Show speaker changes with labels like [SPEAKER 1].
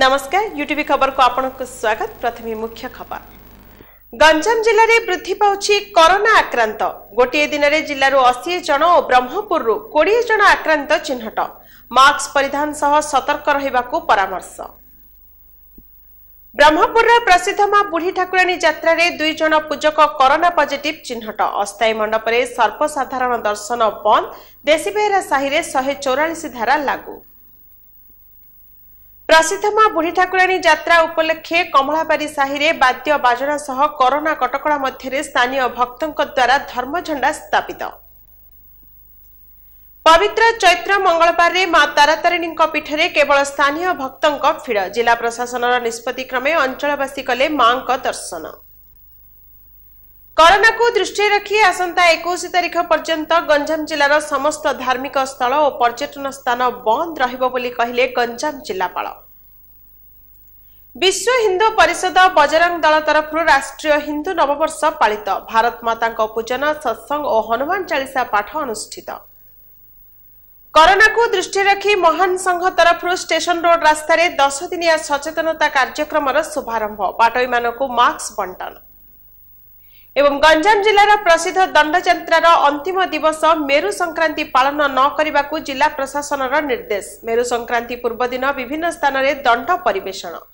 [SPEAKER 1] ନମସ୍କାର ୟୁଟ୍ୟୁବ ଖବରକୁ ଆପଣଙ୍କୁ ସ୍ୱାଗତ ପ୍ରଥମେ ମୁଖ୍ୟ ଖବର ଗଞ୍ଜାମ ଜିଲ୍ଲାରେ ବୃଦ୍ଧି ପାଉଛି କରୋନା ଆକ୍ରାନ୍ତ ଗୋଟିଏ ଦିନରେ ଜିଲ୍ଲାରୁ ଅଶୀ ଜଣ ଓ ବ୍ରହ୍ମପୁରରୁ କୋଡ଼ିଏ ଜଣ ଆକ୍ରାନ୍ତ ଚିହ୍ନଟ ମାସ୍କ ପରିଧାନ ସହ ସତର୍କ ରହିବାକୁ ପରାମର୍ଶ ବ୍ରହ୍ମପୁରର ପ୍ରସିଦ୍ଧ ମା ବୁଢ଼ୀ ଠାକୁରାଣୀ ଯାତ୍ରାରେ ଦୁଇ ଜଣ ପୂଜକ କରୋନା ପଜିଟିଭ୍ ଚିହ୍ନଟ ଅସ୍ଥାୟୀ ମଣ୍ଡପରେ ସର୍ବସାଧାରଣ ଦର୍ଶନ ବନ୍ଦ ଦେଶୀବେହେରା ସାହିରେ ଶହେ ଚଉରାଳିଶ ଧାରା ଲାଗୁ ପ୍ରସିଦ୍ଧମା ବୁଢ଼ୀ ଠାକୁରାଣୀ ଯାତ୍ରା ଉପଲକ୍ଷେ କମଳାବାରୀ ସାହିରେ ବାଦ୍ୟ ବାଜନା ସହ କରୋନା କଟକଣା ମଧ୍ୟରେ ସ୍ଥାନୀୟ ଭକ୍ତଙ୍କ ଦ୍ୱାରା ଧର୍ମଝଣ୍ଡା ସ୍ଥାପିତ ପବିତ୍ର ଚୈତ୍ର ମଙ୍ଗଳବାରରେ ମା ତାରାତାରିଣୀଙ୍କ ପୀଠରେ କେବଳ ସ୍ଥାନୀୟ ଭକ୍ତଙ୍କ ଭିଡ଼ ଜିଲ୍ଲା ପ୍ରଶାସନର ନିଷ୍ପତ୍ତି କ୍ରମେ ଅଞ୍ଚଳବାସୀ କଲେ ମାଙ୍କ ଦର୍ଶନ କରୋନାକୁ ଦୃଷ୍ଟିରେ ରଖି ଆସନ୍ତା ଏକୋଇଶ ତାରିଖ ପର୍ଯ୍ୟନ୍ତ ଗଞ୍ଜାମ ଜିଲ୍ଲାର ସମସ୍ତ ଧାର୍ମିକ ସ୍ଥଳ ଓ ପର୍ଯ୍ୟଟନ ସ୍ଥାନ ବନ୍ଦ ରହିବ ବୋଲି କହିଲେ ଗଞ୍ଜାମ ଜିଲ୍ଲାପାଳ ବିଶ୍ୱ ହିନ୍ଦୁ ପରିଷଦ ବଜରଙ୍ଗ ଦଳ ତରଫରୁ ରାଷ୍ଟ୍ରୀୟ ହିନ୍ଦୁ ନବବର୍ଷ ପାଳିତ ଭାରତମାତାଙ୍କ ପୂଜନ ସତ୍ସଙ୍ଗ ଓ ହନୁମାନ ଚାଳିଶା ପାଠ ଅନୁଷ୍ଠିତ କରୋନାକୁ ଦୃଷ୍ଟିରେ ରଖି ମହାନ ସଂଘ ତରଫରୁ ଷ୍ଟେସନ ରୋଡ ରାସ୍ତାରେ ଦଶଦିନିଆ ସଚେତନତା କାର୍ଯ୍ୟକ୍ରମର ଶୁଭାରମ୍ଭ ବାଟୋଇମାନଙ୍କୁ ମାସ୍କ ବଣ୍ଟନ ଏବଂ ଗଞ୍ଜାମ ଜିଲ୍ଲାର ପ୍ରସିଦ୍ଧ ଦଣ୍ଡଯାତ୍ରାର ଅନ୍ତିମ ଦିବସ ମେରୁ ସଂକ୍ରାନ୍ତି ପାଳନ ନ କରିବାକୁ ଜିଲ୍ଲା ପ୍ରଶାସନର ନିର୍ଦ୍ଦେଶ ମେରୁ ସଂକ୍ରାନ୍ତି ପୂର୍ବଦିନ ବିଭିନ୍ନ ସ୍ଥାନରେ ଦଣ୍ଡ ପରିବେଷଣ